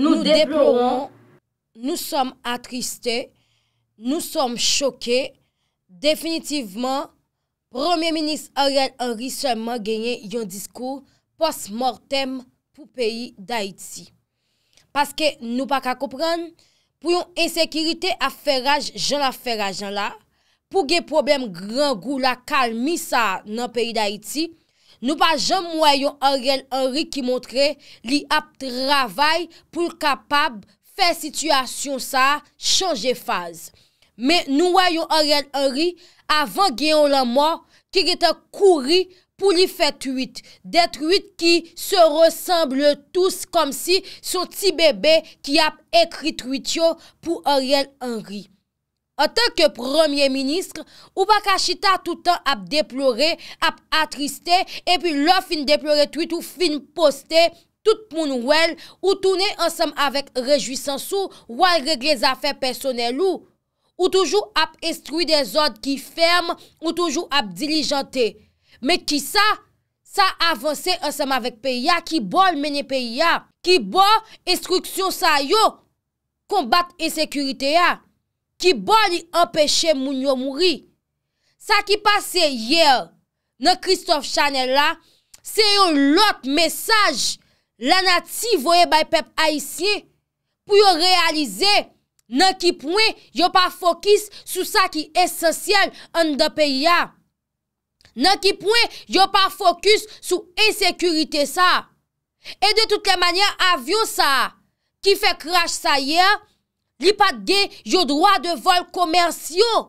Nou deploron, nou som atristè, nou som chokè, definitivman, Premier Ministre Henri Seymour genye yon diskou post-mortem pou peyi d'Haïti. Paske nou pa ka koupren, pou yon ensekiritè aferaj jan la aferaj jan la, pou gen problem gran gou la kalmi sa nan peyi d'Haïti, Nou pa jom mwayon Aurel Henry ki montre li ap travay pou kapab fe situasyon sa chanje faz. Me nou mwayon Aurel Henry avan gen yon la mwa ki gita kouri pou li fe truit. De truit ki se ressemble tous kom si sou ti bebe ki ap ekri truit yo pou Aurel Henry. An tan ke premier ministre, ou pa kachita toutan ap deplore, ap atriste, epi lò fin deplore tweet ou fin poste, tout moun wèl, ou toune ansam avèk rejuisansou, wèl regle zafè personel ou, ou toujou ap estruy de zòd ki ferm, ou toujou ap diligentè. Mè ki sa, sa avansè ansam avèk peya ki bol mène peya, ki bol estruksyon sa yo, kombat e sekurite ya. ki boni empeshe moun yo mouri. Sa ki pase ye, nan Christophe Chanel la, se yo lot mesaj, la nati voye bay pep a isye, pou yo realize, nan ki pwen yo pa fokus sou sa ki esosyal an de pe ya. Nan ki pwen yo pa fokus sou esekurite sa. E de tout le manyen avyo sa, ki fe kras sa ye, nan ki pwen yo pa fokus li pat ge yo drwa de vol komersyon.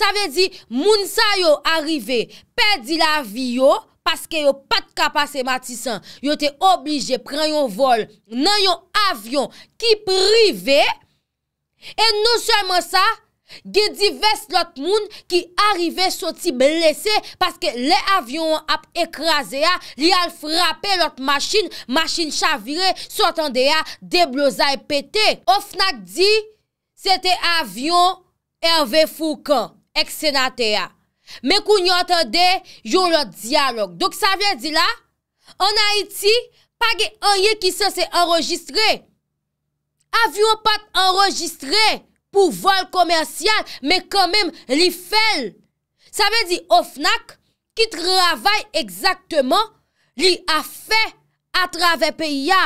Sa ve di, moun sa yo arive, pedi la vi yo, paske yo pat kapase matisan, yo te oblije pren yo vol nan yo avyon, ki prive, e nou seman sa, Ge divest lot moun ki arive soti blese Paske le avyon ap ekraze ya Li al frape lot masin Masin chavire, sotande ya De blozay e pete Ofnak di, sete avyon Hervé Foukan Ek senate ya Mè kou nyo atande, jou lot diyalog Dok sa vye di la An Haiti, pa ge an ye ki se se enregistre Avyon pat enregistre pou vol komersyal, men kon men li fel. Sa men di ofnak, ki travay egzaktman, li a fe a travay peyi ya.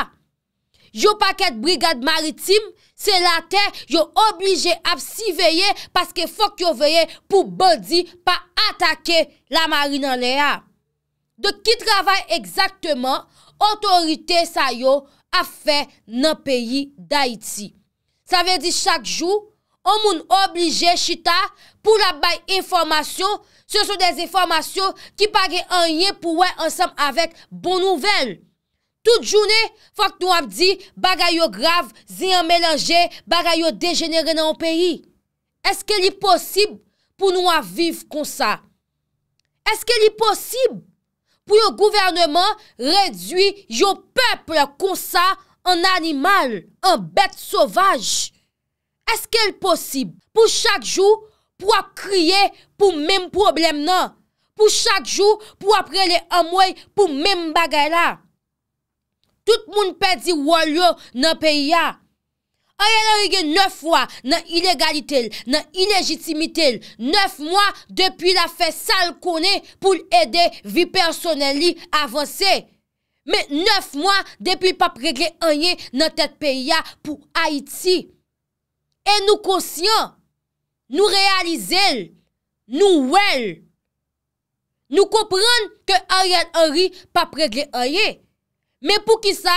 Yo paket Brigade Maritime, se la te, yo oblije ap si veye, paske fok yo veye pou body pa atake la marina le ya. De ki travay egzaktman, otorite sa yo a fe nan peyi da iti. Sa men di chak jou, An moun oblije chita pou la bay informasyon, se sou des informasyon ki page anye pou wè ansem avèk bon nouvel. Tout jounè, fòk nou ap di bagay yo grav, ziyan melange, bagay yo dejenere nan ou peyi. Eske li posib pou nou aviv kon sa? Eske li posib pou yo gouvernement redwi yo peple kon sa an animal, an bete sovaj? Eske l posib pou chak jou pou ap kriye pou menm problem nan? Pou chak jou pou ap prele amwe pou menm bagay la? Tout moun pedi walyo nan peyi ya. Aye l a rigye nef wwa nan ilegalite l, nan ilegitimite l. Nef mwa depi la fe sal kone pou l ede vi personeli avanse. Me nef mwa depi pap regle anye nan tet peyi ya pou Haiti. E nou konsyon, nou realize l, nou wèl, nou kompran ke a yèl anri pa pre gè a yè. Me pou ki sa,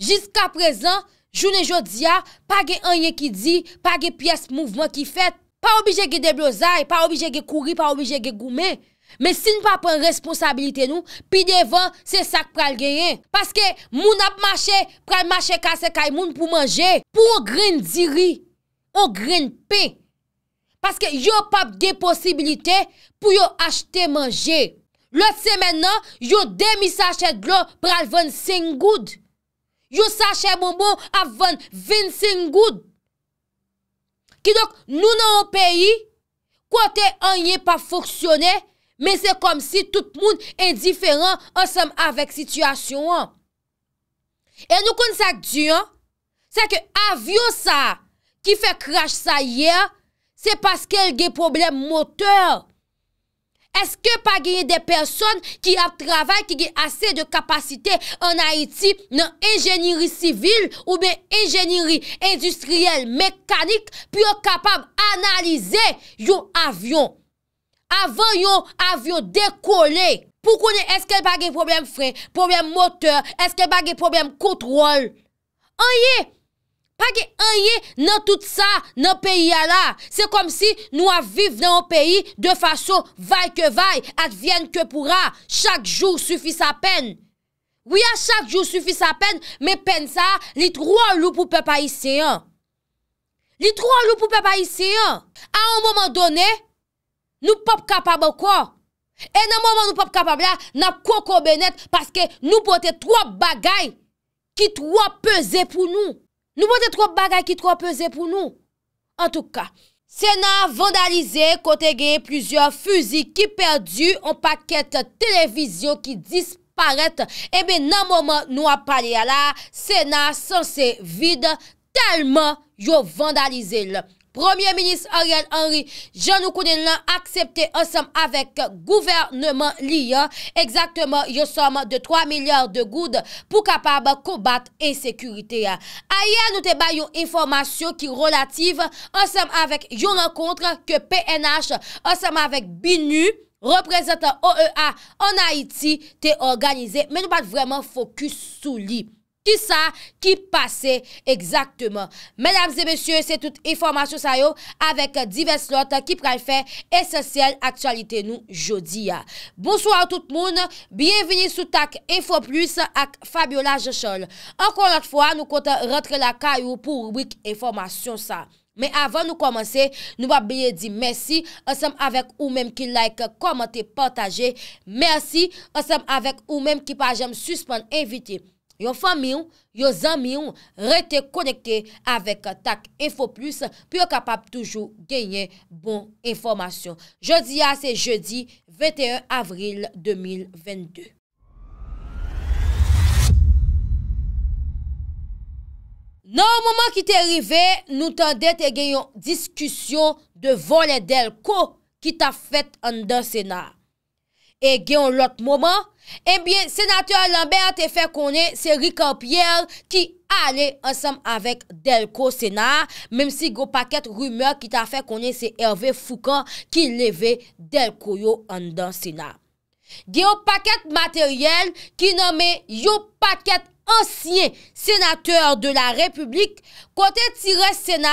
jiska prezant, jounen jodi a, pa gè a yè ki di, pa gè piyes mouvman ki fet. Pa obije gè deblozay, pa obije gè kouri, pa obije gè goumen. Me sin pa pren responsabilite nou, pi devan se sak pral gè yè. Paske moun ap mache, pral mache kase kaj moun pou manje. Po grèn di ri. On grene pe. Paske yo pap de posibilite pou yo achete manje. Lò semen nan, yo demi sachet glon pral ven sen goud. Yo sachet bonbon av ven ven sen goud. Ki dok nou nan an peyi, kote an ye pa foksyone, men se kom si tout moun en diferan ansem avèk sityasyon an. E nou kon sa dyan, sa ke avyo sa, ki fè krasch sa yè, se paske el ge problem moteur. Eske pa ge yè de person ki ap travay, ki ge asè de kapasite an Haiti, nan enjènyri sivil, oube enjènyri industriel mekanik, pi an kapab analize yon avyon. Avan yon avyon dekole, pou konen eske el pa ge problem fre, problem moteur, eske el pa ge problem kontrol. An yè, Pake an ye nan tout sa nan peyi ala. Se kom si nou aviv nan an peyi de fasyo vay ke vay at vyen ke pura. Chak jou sufi sa pen. Ou ya chak jou sufi sa pen. Me pen sa li troan loup pou pepa isye an. Li troan loup pou pepa isye an. A an moman donen nou pop kapab okwa. E nan moman nou pop kapab la nap koko benet. Paske nou pote troan bagay ki troan peze pou nou. Nou pote tro bagay ki tro peze pou nou. En tout ka, Sena vandalize kote genye plusieurs fuzi ki perdu an paket televizyon ki disparate. Ebe eh nan mouman nou ap pale ala, Sena sanse vide talman yo vandalize le. Premier Ministre Ariel Henry Janoukounen lan aksepte ansem avèk gouvernement li ya. Eksaktman yo som de 3 milyard de goud pou kapab kobat ensekurite ya. Aya nou te bay yo informasyon ki relative ansem avèk yo renkontre ke PNH ansem avèk BINU, reprezentant OEA an Haiti te organize men nou pat vreman fokus sou li. Ki sa, ki pase, ekzakteman. Medams e bensyon, se tout informasyon sa yo, avek divers lot ki pral fe esensyel aktualite nou jodi ya. Bonsouan tout moun, bienveni sou tak Info Plus ak Fabiola Jechol. Ankon lot fwa, nou konta rentre la kayo pou wik informasyon sa. Men avan nou komanse, nou wap beye di mersi, asem avek ou menm ki like, komante, pataje. Mersi, asem avek ou menm ki pajem suspan eviti. Yon fami yon, yon zami yon rete konekte avek tak info plus pi yo kapap toujou genye bon informasyon. Jodi a se jodi, 21 avril 2022. Nan w mouman ki te rive, nou tan dete genyon diskusyon de volen del ko ki ta fet an dan senar. E gen lout mouman, e eh bie senatour Lambert e fe konen se Rikampierre ki ale ansam avek Delco Sena, menm si gyo paket rumeur ki ta fe konen se Hervé Foucan ki leve Delco yo an dan Sena. Gen yon paket materyel ki name yon paket materyel, Ansyen senateur de la republik, kote tire sena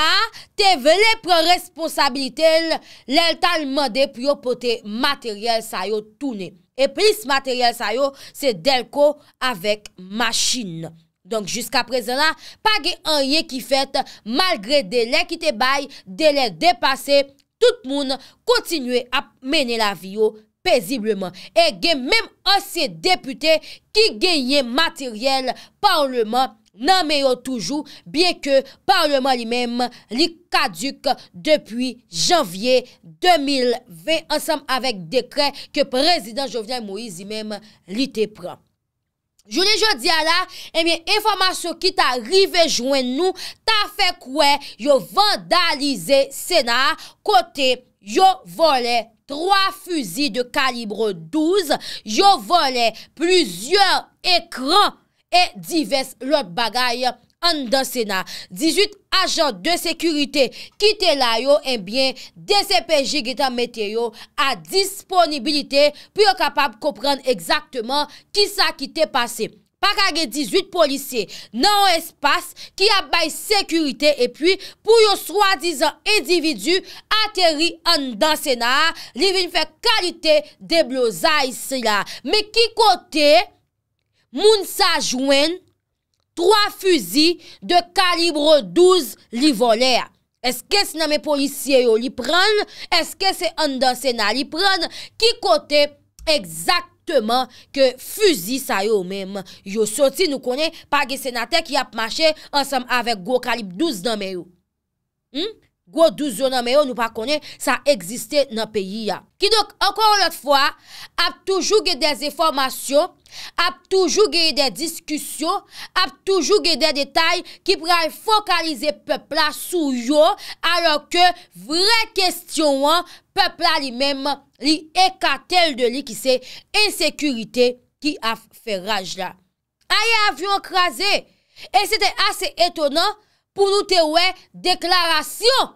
te vele pre responsabilitel lel talman de priyo pote materyel sayo toune. E plis materyel sayo se delko avek machin. Donk jiska prezen la, pa ge anye ki fete, malgre dele ki te bay, dele depase, tout moun kontinue ap mene la viyo sa. E gen menm osye depute ki genye materyel parleman nan meyo toujou, bie ke parleman li menm li kaduk depuy janvye 2020, ansam avek dekret ke prezident Jovian Moïse li menm li te pran. Jouni jodi ala, e eh menm informasyon ki ta rive jwen nou, ta fek we yo vandalize sena kote yo vole sena. 3 fuzi de kalibre 12 yo vole plizye ekran e divest lot bagay an dan sena. 18 ajan de sekurite ki te layo enbyen DCPJ Gita Meteyo a disponibilite pi yo kapab komprende ekzaktman ki sa ki te pase. Pa kage 18 polisye nan o espas ki ap bay sekurite e pi pou yo swa dizan edividu ateri an dan sena li vin fe kalite debloza isla. Me ki kote moun sa jwen 3 fuzi de kalibre 12 li voler. Eske se nan me polisye yo li pren? Eske se an dan sena li pren? Ki kote? Eksak. ke fuzi sa yo mèm. Yo soti nou konye pa ge senatek yap mache ansam avek Gokalib 12 nan mè yo. Hmm? Gwo dou zonan me yo nou pa konen sa egziste nan peyi ya. Ki dok, ankon lot fwa, ap toujou gey de ze formasyon, ap toujou gey de diskusyon, ap toujou gey de detay ki prey fokalize pepla sou yo, alor ke vre kestyon wan, pepla li menm li ekatel de li ki se, ensekurite ki afe feraj la. A ye avyon krasen, e sete ase etonan pou nou tewe deklarasyon.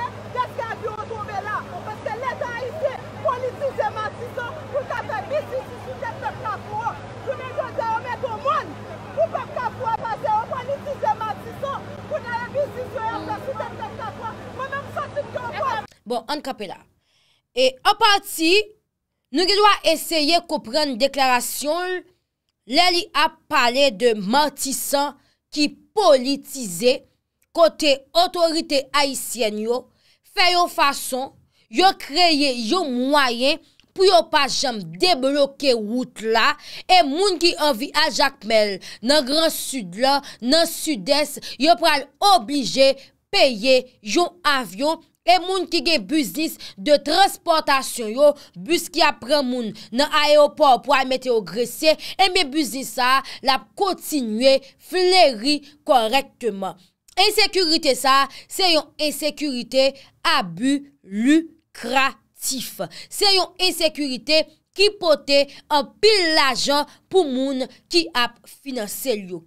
An kapela. E an parti, nou ki dwa esye ko pren deklarasyon, lè li ap pale de matisan ki politize kote otorite aisyen yo. Fè yo fason, yo kreye yo mwayen pou yo pa jam debroke wout la e moun ki anvi a jakmel nan gran sud la, nan sud est, yo pral oblije peye yo avyon E moun ki gen buznis de transportasyon yo, bus ki apren moun nan aeopor pou an meteo gresye, e me buznis sa la ap kontinue fleri korektman. Ensekurite sa, se yon ensekurite abu lukratif. Se yon ensekurite ki pote an pil lajan pou moun ki ap finansel yo.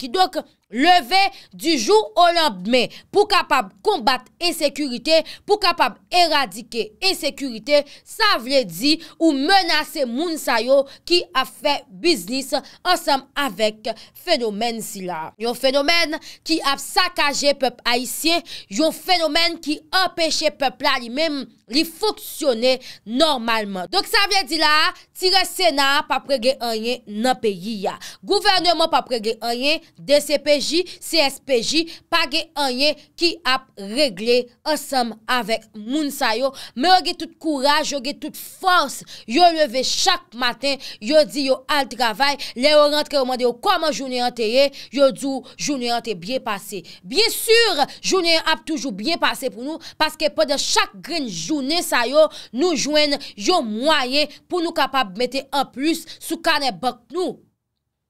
leve di jou o lambme pou kapab kombat esekurite, pou kapab eradike esekurite, sa vle di ou menase moun sayo ki a fe biznis ansam avek fenomen si la. Yon fenomen ki ap sakaje pep aisyen yon fenomen ki apèche pep la li mèm li foksyone normalman. Dok sa vle di la tire sena pa prege anye nan peyi ya. Gouvernement pa prege anye, DCP CSPJ pa ge anye ki ap regle asem avek moun sayo Me yo ge tout kouraj, yo ge tout fons Yo leve chak maten, yo di yo al travay Le yo rentre yo mande yo koman jouni ante ye Yo djou jouni ante bien pase Bien sur, jouni ante ap toujou bien pase pou nou Paske pou de chak gren jouni sayo Nou jwen yo mwaye pou nou kapab mette an plus Sou kane bak nou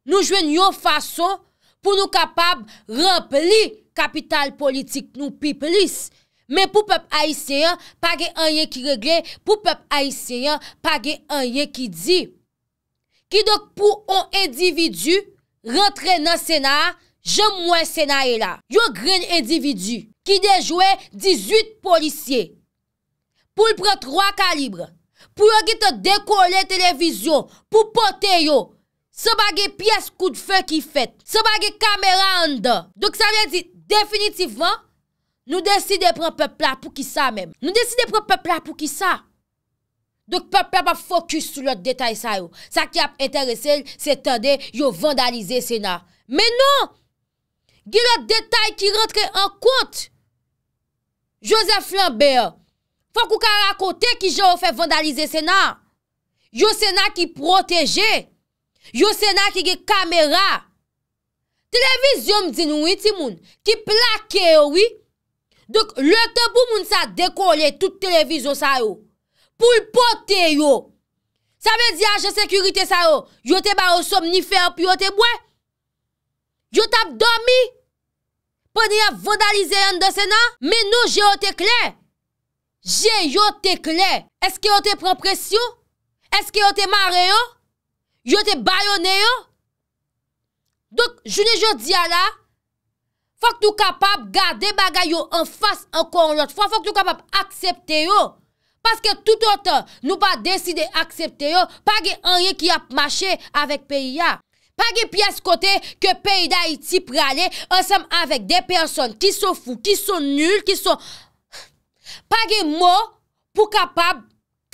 Nou jwen yo fason pou nou kapab rempli kapital politik nou pi plis. Men pou pep Aisyen, pa ge anye ki regle, pou pep Aisyen, pa ge anye ki di. Ki dok pou an individu rentre nan Sena, jem mwen Sena e la. Yo gren individu ki dejwe 18 polisye, pou lpre 3 kalibre, pou yo gete dekole televizyon, pou pote yo, Se bagye piyes kou de fe ki fet, se bagye kamera an dan. Dok sa ven di, definitivan, nou deside pran pepla pou ki sa men. Nou deside pran pepla pou ki sa. Dok pepla pa fokus sou lot detay sa yo. Sa ki ap enterese, se tende yo vandalize Sena. Men nou, gi lot detay ki rentre an kont. Joseph Lambert, fok ou ka rakote ki jo ou fe vandalize Sena. Yo Sena ki proteje. Yo sè nan ki ge kamera. Televizyon mdini wè ti moun. Ki plake yo wè. Dok lè te pou moun sa dekole tout televizyon sa yo. Poul potè yo. Sa mè di aje sekurite sa yo. Yo te ba yo somnifè opi yo te mwè. Yo tap dormi. Pè ni a vandalize yon de sè nan. Men nou je yo te kle. Je yo te kle. Eske yo te pran presyon. Eske yo te mare yo. Yo te bayone yo. Donk, jouni joun diya la, fok nou kapap gade bagay yo an fas an kon lot, fok nou kapap aksepte yo. Paske tout an tan nou pa deside aksepte yo, pa ge an ye ki ap mache avèk peyi ya. Pa ge piyase kote ke peyi da iti prale, ansem avèk de person ki so fou, ki so nul, ki so... Pa ge mò pou kapap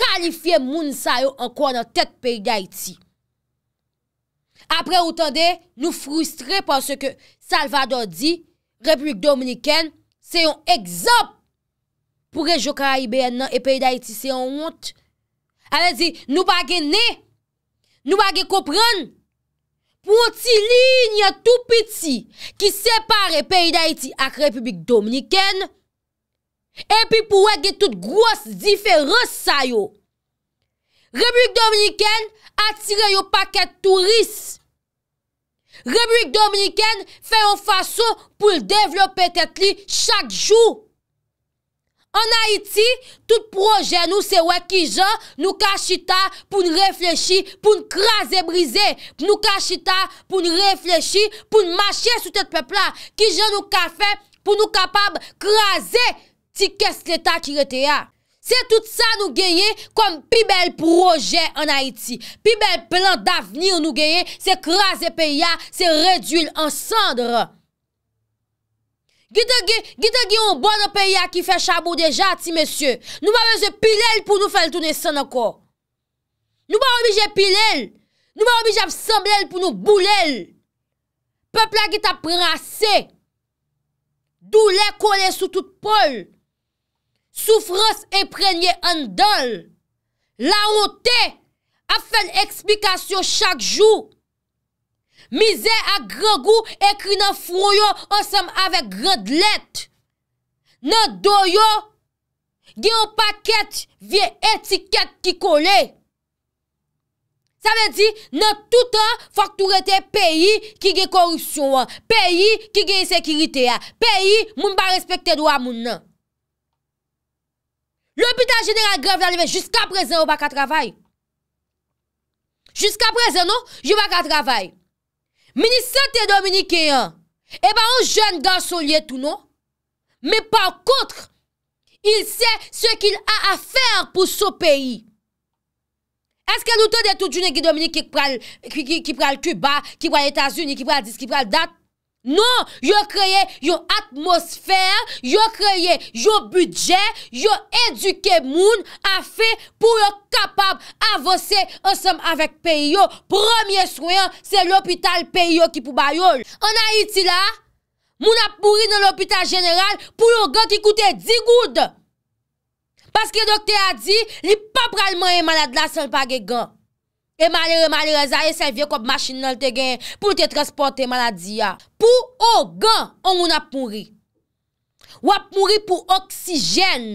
kalifiye moun sa yo an kon an tet peyi da iti. apre ou tande nou frustre pan se ke Salvador di, Republik Dominikèn se yon egzop pou rejoka a IBN nan e peyda iti se yon ont. Ale di, nou bagen ne, nou bagen kopren, pou ti linye tout piti ki separe peyda iti ak Republik Dominikèn, epi pou wege tout gwoz diferos sayo. Republik Dominikèn atire yo paket turis Rebuik Dominiken fè yon fason pou l devlopè tèt li chak jou. An Haiti, tout proje nou se wè ki jan nou ka chita pou n reflechi pou n krasè brize. Nou ka chita pou n reflechi pou n mache sou tèt pepla. Ki jan nou ka fè pou nou kapab krasè ti kes l etat ki rete ya. Se tout sa nou geye kom pi bel proje an Haiti. Pi bel plan d'avenir nou geye, se kraze peya, se redwil an sandre. Gite gi yon bono peya ki fe chabo deja ti, mesye. Nou ba beze pilel pou nou fel toune san anko. Nou ba obije pilel. Nou ba obije ap semblel pou nou boulel. Pepla git ap prase. Dou le kone sou tout pole. Soufros eprenye an dol. La ote a fen eksplikasyon chak jou. Mize a gregu ekri nan froyo ansam avek gred let. Nan doyo ge o paket vie etiket ki kole. Sa men di nan toutan fakturete peyi ki ge korupsyon an. Peyi ki ge isekirite an. Peyi moun ba respekte do a moun nan. L'hôpital général grave arrivé jusqu'à présent, on pas travail. Jusqu'à présent, non, je pas travail. Ministre des dominicain, eh ben, un jeune garçon lié tout, non? Mais par contre, il sait ce qu'il a à faire pour son pays. Est-ce que nous t'en tout une qui dominique qui prend qui, Cuba, qui prend États-Unis, qui prend disque, qui prend date? Non, yo kreye yo atmosfer, yo kreye yo budget, yo eduke moun a fe pou yo kapab avose ansam avèk P.I.O. Premier souyan, se l'hôpital P.I.O. ki pou bayol. An a iti la, moun ap pouri nan l'hôpital jeneral pou yo gen ki koute 10 goud. Paske dokte a di, li pa pralman e malad la san pa gen gen. E malere, malere, zaye selve kop machin nan te gen, pou te transporte maladi ya. Pou o gan, an moun ap mouri. Wap mouri pou oksijen,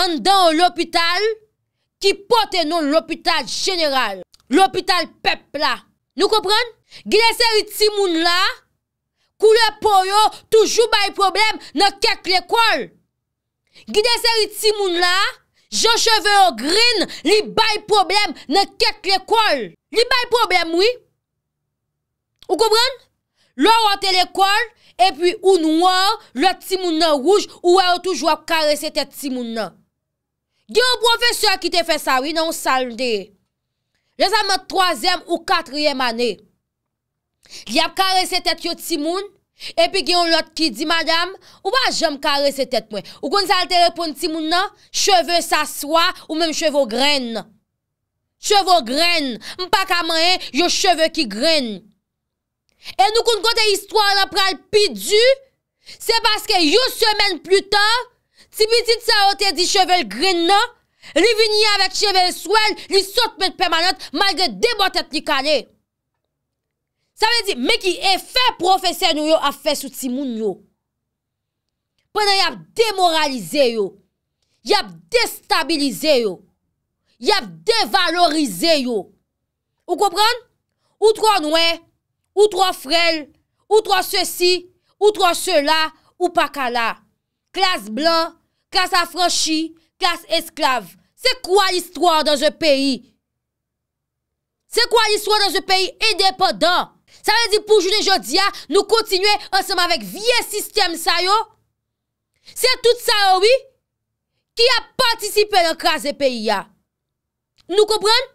an dan l'hopital, ki pote non l'hopital general. L'hopital pep la. Nou kopren? Gide se ritimoun la, kou le po yo, toujou bay problem, nan kek lekol. Gide se ritimoun la, Jo cheve yo grin, li bay problem, ne ket l'ekol. Li bay problem, oui. Ou koubran? Lo wote l'ekol, epi ou nou wò, le timoun nan rouj, ou wè ou touj wò ap karese tet timoun nan. Di yo profeseur ki te fè sa, oui, nan ou salde. Le zame 3èm ou 4èm anè. Li ap karese tet yo timoun nan. Epi gen yon lot ki di, madame, ou pa jom kare se tet mwen? Ou kon salte repon ti moun nan, cheve sa swa ou menm cheve grene. Cheve grene. Mpa kamayen, yo cheve ki grene. En nou kon kote istwa la pral pi du, se paske yo semen plu ta, ti biti sa ote di cheve grene nan, li vini avet cheve swel, li sot met pemanat malge debo tet li kane. Sa mè di, mè ki e fè profese nou yo a fè soutimoun yo. Pwè nan y ap demoralize yo. Y ap destabilize yo. Y ap devalorize yo. Ou kompran? Ou trò nouè, ou trò frèl, ou trò sèsi, ou trò sèla, ou pakala. Klas blan, klas afranchi, klas esklav. Se kwa l'histoire dan zè peyi? Se kwa l'histoire dan zè peyi edepèdant? Sa wè di pou jounen jodia nou kontinwe ansem avèk vye sistem sa yo? Se tout sa yo wè? Ki a patisipe nan kras de peyi ya? Nou komprenn?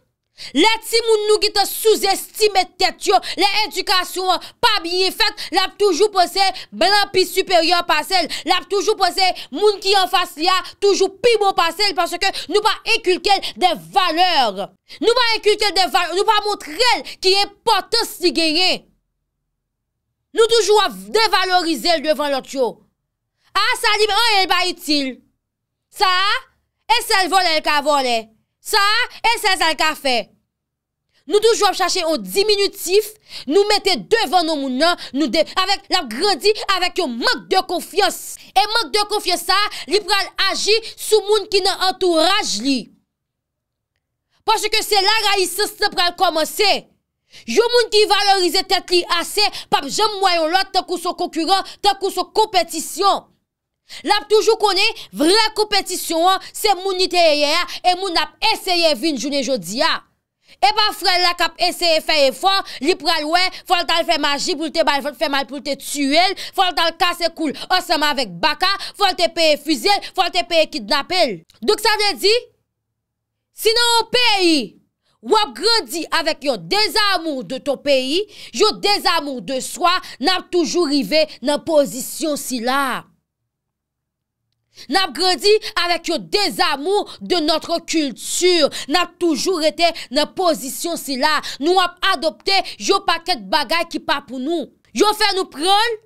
La ti moun nou ki te souzestime tet yo, la edukasyon pa biye fet, la ap toujou pose blan pi superior pasel. La ap toujou pose moun ki an fas li a toujou pi bon pasel parce ke nou pa ekulkel de valeur. Nou pa ekulkel de valeur, nou pa moun trel ki e potas li genye. Nou toujou a devalorize l devan lot yo. Ah, a sa libe oh, an el ba itil. Sa, es el vole l kavole. Sa, el sens al ka fe. Nou tou jou ap chache ou diminutif, nou mette devan nou mounan, nou de, avèk la grandi, avèk yon mèk de konfios. E mèk de konfios sa, li pral agi sou moun ki nan entourage li. Paske ke se la ga yi sas te pral komanse. Yon moun ki valorize tet li ase, pap jem mwayon lot ten kou so konkurant, ten kou so kompetisyon. Lap toujou kone, vre kompetisyon se moun ite ye ya E moun nap eseye vin jounen jodi ya E pa frel la kap eseye feye fon Li pral wè, folt al fe magi pou lte bal, folt fe mal pou lte tsu el Folt al kase kul osama vek baka Folt te peye fuzel, folt te peye kidnap el Dok sa de di Sinan ou peyi Ou ap gradi avek yo dezamou de ton peyi Yo dezamou de swa Nap toujou rive nan pozisyon si la N ap gredi avèk yo desamou de notre kultur. N ap toujou rete nan pozisyon si la. Nou ap adopte yo paket bagay ki pa pou nou. Yo fè nou prol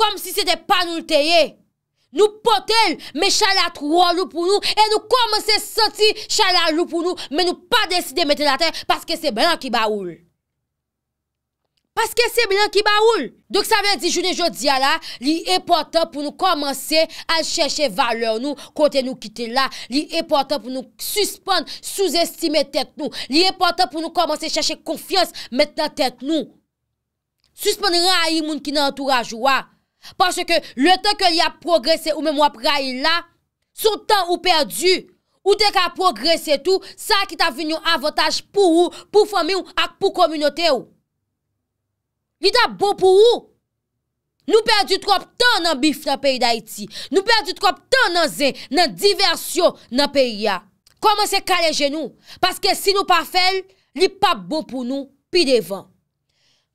kom si se de pa nou lteye. Nou potel me chalatrouan lou pou nou e nou komanse soti chalatrouan lou pou nou men nou pa deside mette la ten paske se blan ki ba oul. Paske se bilan ki ba oul. Dok sa ven di jouni jodi ya la, li e portan pou nou komanse al chèche valeur nou kote nou kite la. Li e portan pou nou suspande souzestime tèk nou. Li e portan pou nou komanse chèche konfians met nan tèk nou. Suspande rè a yi moun ki nan entouraj ou a. Paske ke le tèk ke li a progresse ou mèm wap rè yi la, sou tèk ou perdu. Ou tèk a progresse tout, sa ki ta ven yon avantaj pou ou, pou fòmi ou, ak pou kominote ou. Li ta bo pou ou? Nou perdi trop tan nan bif nan peyi da iti. Nou perdi trop tan nan zen, nan diversyon nan peyi ya. Koman se kale genou? Paske si nou pa fel, li pa bo pou nou pi devan.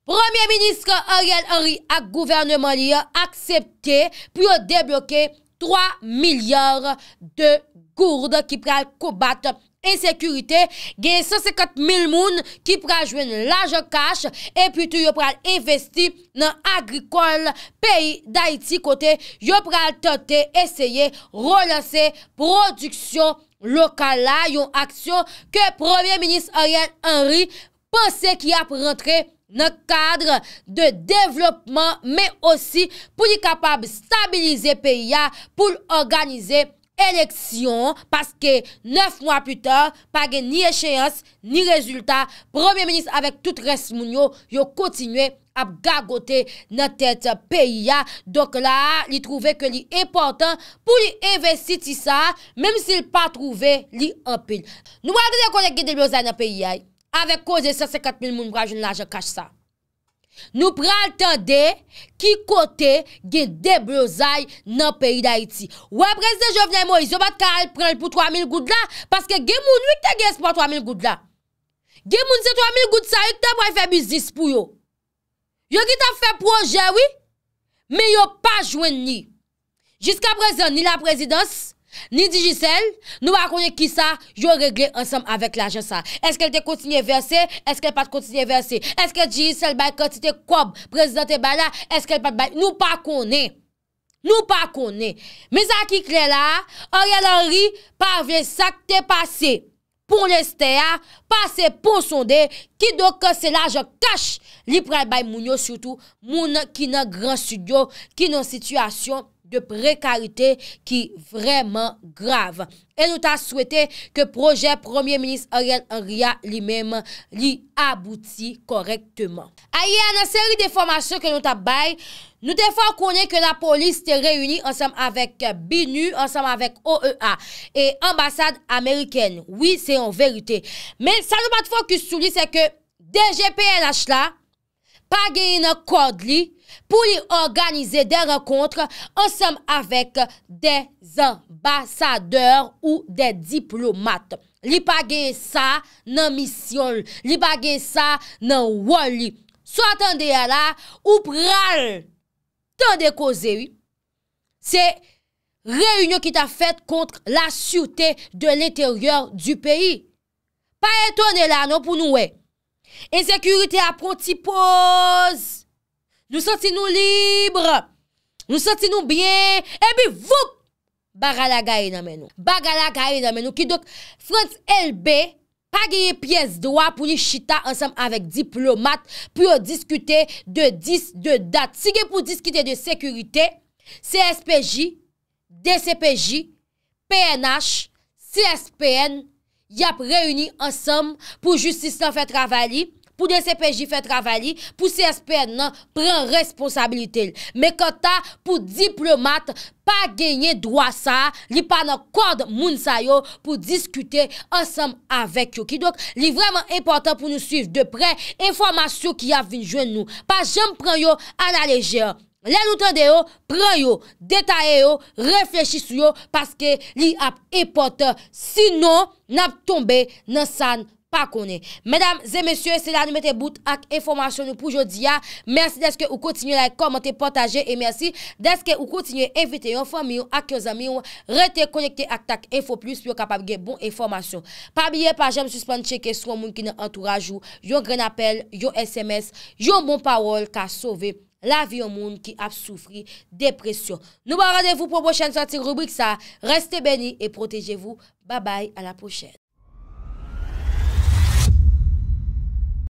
Premier ministre Ariel Henry ak gouvernement li ya aksepte pi yo deblokke 3 milyar de gourd ki pral koubate Ensekurite gen 150 mil moun ki prajwen lajokash e pwitou yo pral investi nan agrikol peyi da iti kote yo pral tante eseye relase produksyon lokal la yon aksyon ke Premier Ministre Ariel Henry panse ki ap rentre nan kadre de devlopman me osi pou li kapab stabilize peyi ya pou l'organize panse Eleksyon, paske 9 mwa putan, page ni esheyans, ni rezultat, Premier Ministre avèk tout resmoun yo, yo kontinwe ap gagote nan tèt PIA. Dok la, li trouve ke li epantan pou li investiti sa, mem si li pa trouve li empil. Nou wade de konle gede myo zay nan PIA, avèk koze 50 000 moun brajoun la, je kache sa. Nou pral tande ki kote gen deblozay nan peyi da iti. Ouè prezident, jò vnen mò, jò bat ka al pren l pou 3.000 goud la, paske gen moun wik te gen sport 3.000 goud la. Gen moun se 3.000 goud sa, yon te mwen fè bizis pou yon. Yon ki te fè proje wik, men yon pa jwen ni. Jiska prezident, ni la prezident, Ni DJ Sel, nou pa konen ki sa, yo regle ansam avek l'agen sa. Eske l te kontinye verse, eske l pat kontinye verse. Eske DJ Sel bay, kontinye kob, prezident e bay la, eske l pat bay. Nou pa konen, nou pa konen. Me zaki kle la, or yal anri, pa ven sakte pase pou leste ya, pase pou sonde. Ki do kase la, yo kache li pral bay moun yo soutou, moun ki nan gran studio, ki nan situasyon. de prekarite ki vreman grave. E nou ta souwete ke proje Premier Ministre Ariel Anriya li mèm li abouti korektèman. A ye an an seri de formasyon ke nou ta bay, nou te fò konè ke la polis te reyouni ansèm avèk BINU, ansèm avèk OEA e ambassade Ameriken. Oui, se yon verite. Men sa nou bat fò ki souli se ke DGPNH la, pa geyina kòd li, pou li organize de rekontre ensem avek de ambasadeur ou de diplomat. Li pa gen sa nan misyon, li pa gen sa nan wali. So atende ya la, ou pral tende koze se reyoun yo ki ta fet kontre la syoute de l'interyor du peyi. Pa etone la nan pou nou we. Ensekurite apon ti poze Nou soti nou libre, nou soti nou byen, e bi vup bagalaga e namen nou. Bagalaga e namen nou ki dok Frans LB pa geye piyes dwa pou li chita ansem avèk diplomat pou yo diskute de dis, de dat. Si gen pou diskute de sekurite, CSPJ, DCPJ, PNH, CSPN yap reyouni ansem pou justice nan fè travali. pou de se peji fè travali, pou se espè nan pren responsabilite. Me kota pou diplomat pa genye dwa sa, li pa nan kod moun sa yo pou diskute ansam avèk yo. Ki dok, li vreman important pou nou suiv depre, informasyon ki avin jwen nou. Pa jem pren yo an aleje. Le loutan de yo, pren yo, detaye yo, reflechis yo, paske li ap important. Sinon, nap tombe nan san moun. pa konè. Mèdam, zè mèsyon, se la nou mète bout ak informasyon nou pou jodi ya. Mèsi deske ou kontinyon la e komante, potaje, e mèsi deske ou kontinyon evite yon famiyon ak yon zamiyon rete konyekte ak tak info plus pou yo kapab gen bon informasyon. Pa biye pa jèm suspensyeke sou moun ki nan entourajou, yon gren apel, yon SMS, yon bon pawol ka sove la vi yon moun ki ap soufri depresyon. Nou ba radevou pou bòchène sa ti rubrik sa. Restè beni e protejevou. Ba bay, a la pochène.